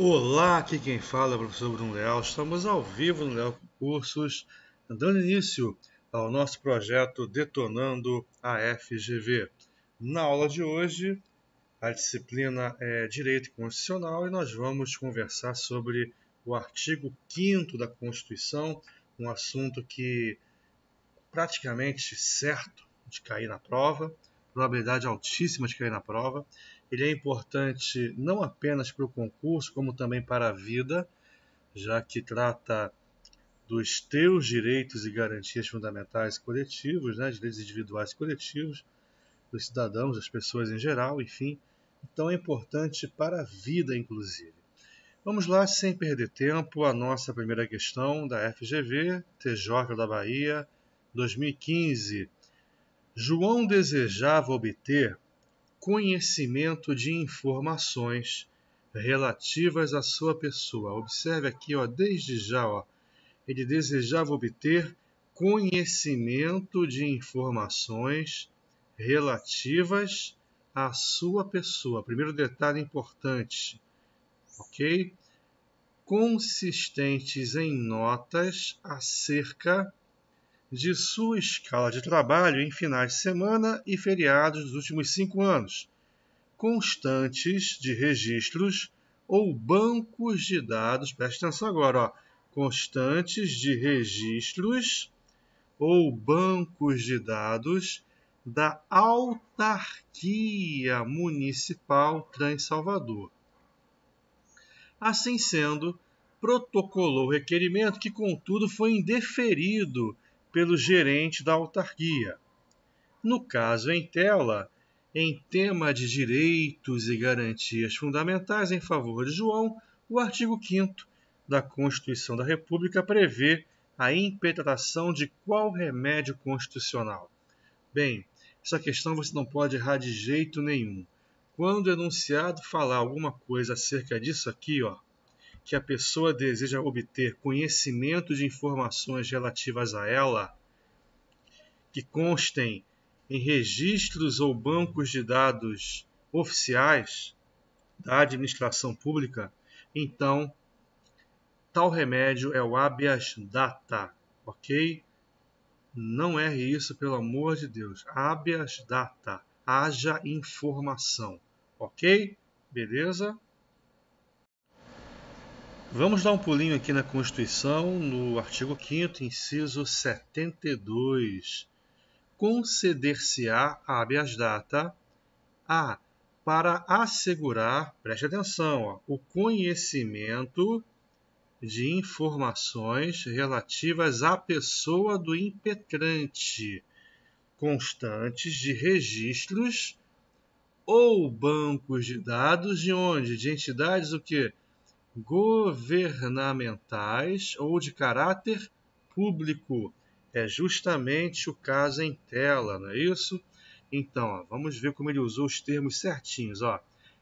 Olá, aqui quem fala é o professor Bruno Leal. Estamos ao vivo no Leal Cursos, dando início ao nosso projeto Detonando a FGV. Na aula de hoje, a disciplina é Direito Constitucional e nós vamos conversar sobre o artigo 5 da Constituição, um assunto que praticamente certo de cair na prova, probabilidade altíssima de cair na prova. Ele é importante não apenas para o concurso, como também para a vida, já que trata dos teus direitos e garantias fundamentais coletivos, né, direitos individuais e coletivos, dos cidadãos, das pessoas em geral, enfim. Então é importante para a vida, inclusive. Vamos lá, sem perder tempo, a nossa primeira questão da FGV, TJ da Bahia, 2015. João desejava obter conhecimento de informações relativas à sua pessoa. Observe aqui, ó, desde já, ó, ele desejava obter conhecimento de informações relativas à sua pessoa. Primeiro detalhe importante, ok? Consistentes em notas acerca de sua escala de trabalho em finais de semana e feriados dos últimos cinco anos, constantes de registros ou bancos de dados, preste atenção agora, ó, constantes de registros ou bancos de dados da autarquia municipal Trans-Salvador. Assim sendo, protocolou o requerimento que, contudo, foi indeferido pelo gerente da autarquia. No caso em tela, em tema de direitos e garantias fundamentais em favor de João, o artigo 5 da Constituição da República prevê a impetração de qual remédio constitucional. Bem, essa questão você não pode errar de jeito nenhum. Quando o enunciado falar alguma coisa acerca disso aqui, ó, que a pessoa deseja obter conhecimento de informações relativas a ela que constem em registros ou bancos de dados oficiais da administração pública, então tal remédio é o habeas data, ok? Não erre isso, pelo amor de Deus. Habeas data, haja informação, ok? Beleza? Vamos dar um pulinho aqui na Constituição, no artigo 5 inciso 72. Conceder-se-á habeas data a para assegurar, preste atenção, ó, o conhecimento de informações relativas à pessoa do impetrante, constantes de registros ou bancos de dados de onde? De entidades o que? governamentais ou de caráter público. É justamente o caso em tela, não é isso? Então, ó, vamos ver como ele usou os termos certinhos. Ó.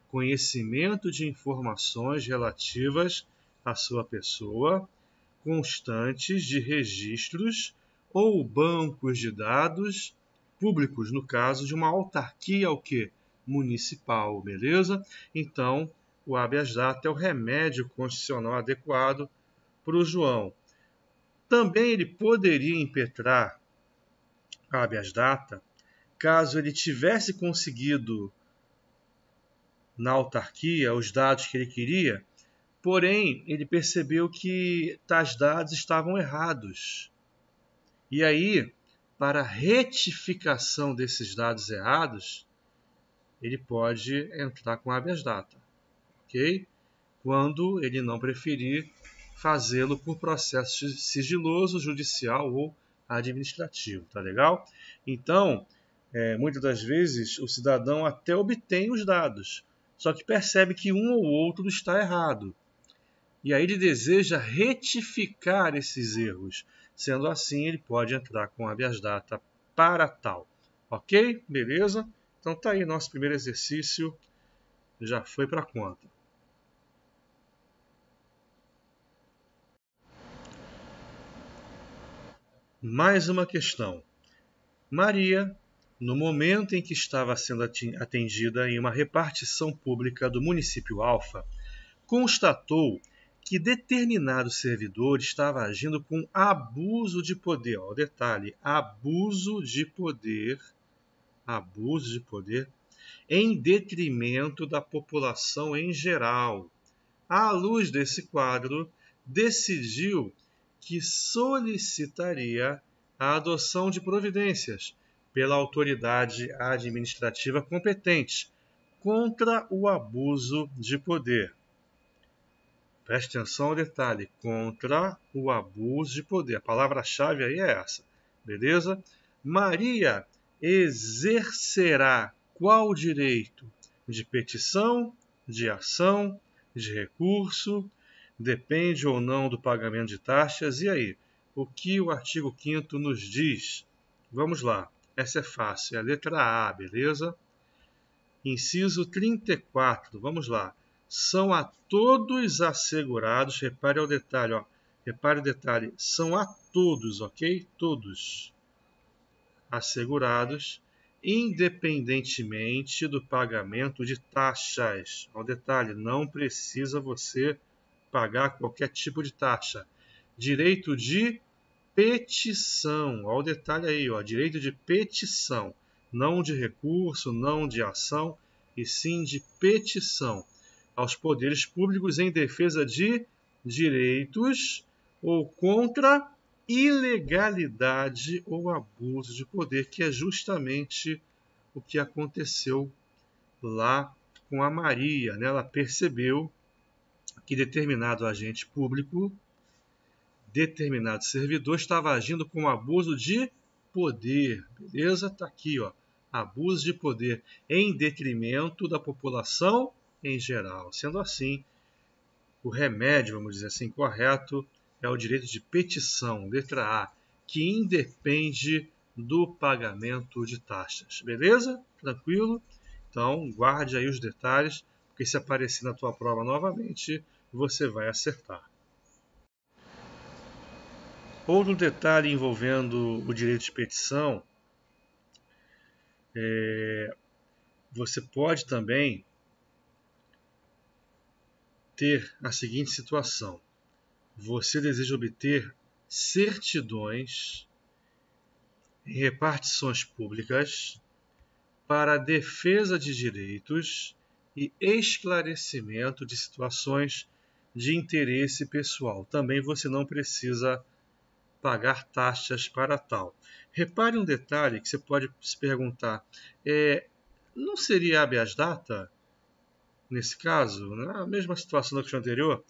Conhecimento de informações relativas à sua pessoa, constantes de registros ou bancos de dados públicos, no caso de uma autarquia o quê? municipal, beleza? Então, o habeas data é o remédio constitucional adequado para o João. Também ele poderia impetrar habeas data caso ele tivesse conseguido na autarquia os dados que ele queria, porém ele percebeu que tais dados estavam errados. E aí, para retificação desses dados errados, ele pode entrar com habeas data ok? Quando ele não preferir fazê-lo por processo sigiloso, judicial ou administrativo, tá legal? Então, é, muitas das vezes o cidadão até obtém os dados, só que percebe que um ou outro está errado. E aí ele deseja retificar esses erros. Sendo assim, ele pode entrar com habeas data para tal. Ok? Beleza? Então tá aí nosso primeiro exercício. Já foi para conta. mais uma questão. Maria, no momento em que estava sendo atendida em uma repartição pública do município Alfa, constatou que determinado servidor estava agindo com abuso de poder. o detalhe: abuso de poder, abuso de poder em detrimento da população em geral. À luz desse quadro, decidiu que solicitaria a adoção de providências pela autoridade administrativa competente contra o abuso de poder. Preste atenção ao detalhe: contra o abuso de poder. A palavra-chave aí é essa, beleza? Maria exercerá qual direito? De petição, de ação, de recurso, depende ou não do pagamento de taxas. E aí, o que o artigo 5 nos diz? Vamos lá, essa é fácil, é a letra A, beleza? Inciso 34, vamos lá. São a todos assegurados, repare o detalhe, ó. repare o detalhe, são a todos, ok? Todos assegurados, independentemente do pagamento de taxas. O detalhe, não precisa você pagar qualquer tipo de taxa. Direito de petição. Olha o detalhe aí, ó. direito de petição. Não de recurso, não de ação, e sim de petição aos poderes públicos em defesa de direitos ou contra ilegalidade ou abuso de poder, que é justamente o que aconteceu lá com a Maria. Né? Ela percebeu que determinado agente público, determinado servidor estava agindo com abuso de poder, beleza? Está aqui, ó, abuso de poder em detrimento da população em geral. Sendo assim, o remédio, vamos dizer assim, correto é o direito de petição, letra A, que independe do pagamento de taxas. Beleza? Tranquilo? Então, guarde aí os detalhes, porque se aparecer na tua prova novamente, você vai acertar. Outro detalhe envolvendo o direito de petição é, você pode também ter a seguinte situação: você deseja obter certidões em repartições públicas para defesa de direitos e esclarecimento de situações de interesse pessoal. Também você não precisa pagar taxas para tal. Repare um detalhe que você pode se perguntar: é, não seria habeas data? Nesse caso, na né? mesma situação da questão anterior?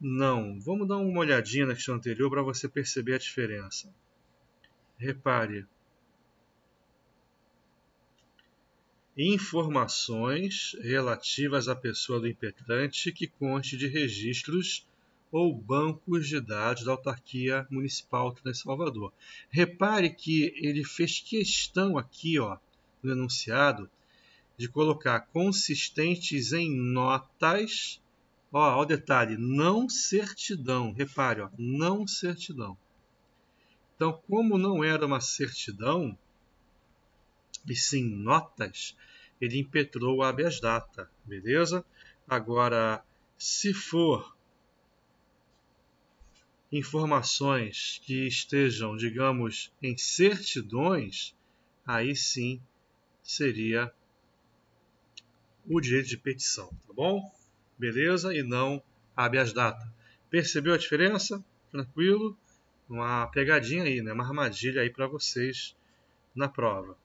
Não. Vamos dar uma olhadinha na questão anterior para você perceber a diferença. Repare, informações relativas à pessoa do impetrante que conste de registros ou bancos de dados da autarquia municipal de Salvador. Repare que ele fez questão aqui, ó, no enunciado, de colocar consistentes em notas, ó, ao detalhe, não certidão. Repare, ó, não certidão. Então, como não era uma certidão, e sim notas, ele impetrou o habeas data, beleza? Agora, se for informações que estejam, digamos, em certidões, aí sim seria o direito de petição, tá bom? Beleza? E não habeas data. Percebeu a diferença? Tranquilo? Uma pegadinha aí, né? Uma armadilha aí para vocês na prova.